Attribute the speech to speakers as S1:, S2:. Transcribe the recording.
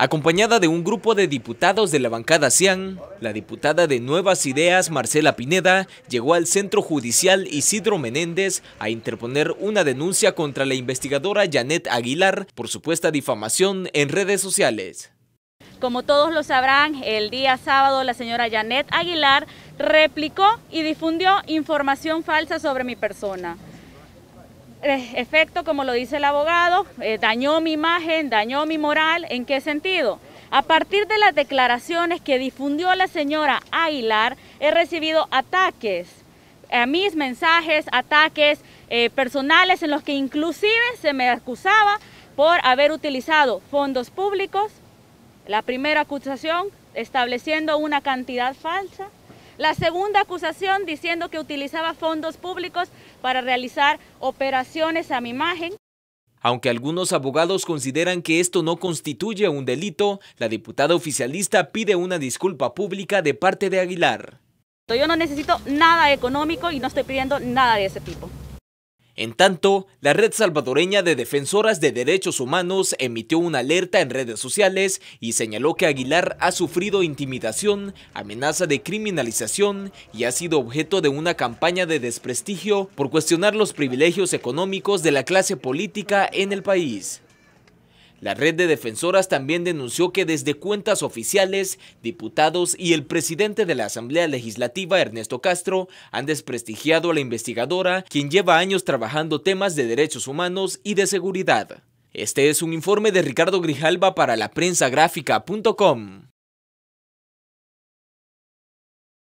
S1: Acompañada de un grupo de diputados de la bancada CIAN, la diputada de Nuevas Ideas, Marcela Pineda, llegó al Centro Judicial Isidro Menéndez a interponer una denuncia contra la investigadora Janet Aguilar por supuesta difamación en redes sociales.
S2: Como todos lo sabrán, el día sábado la señora Janet Aguilar replicó y difundió información falsa sobre mi persona. Eh, efecto, como lo dice el abogado, eh, dañó mi imagen, dañó mi moral. ¿En qué sentido? A partir de las declaraciones que difundió la señora Aguilar, he recibido ataques, a mis mensajes, ataques eh, personales en los que inclusive se me acusaba por haber utilizado fondos públicos, la primera acusación estableciendo una cantidad falsa, la segunda acusación diciendo que utilizaba fondos públicos para realizar operaciones a mi imagen.
S1: Aunque algunos abogados consideran que esto no constituye un delito, la diputada oficialista pide una disculpa pública de parte de Aguilar.
S2: Yo no necesito nada económico y no estoy pidiendo nada de ese tipo.
S1: En tanto, la red salvadoreña de defensoras de derechos humanos emitió una alerta en redes sociales y señaló que Aguilar ha sufrido intimidación, amenaza de criminalización y ha sido objeto de una campaña de desprestigio por cuestionar los privilegios económicos de la clase política en el país. La red de defensoras también denunció que desde cuentas oficiales, diputados y el presidente de la Asamblea Legislativa, Ernesto Castro, han desprestigiado a la investigadora, quien lleva años trabajando temas de derechos humanos y de seguridad. Este es un informe de Ricardo Grijalba para la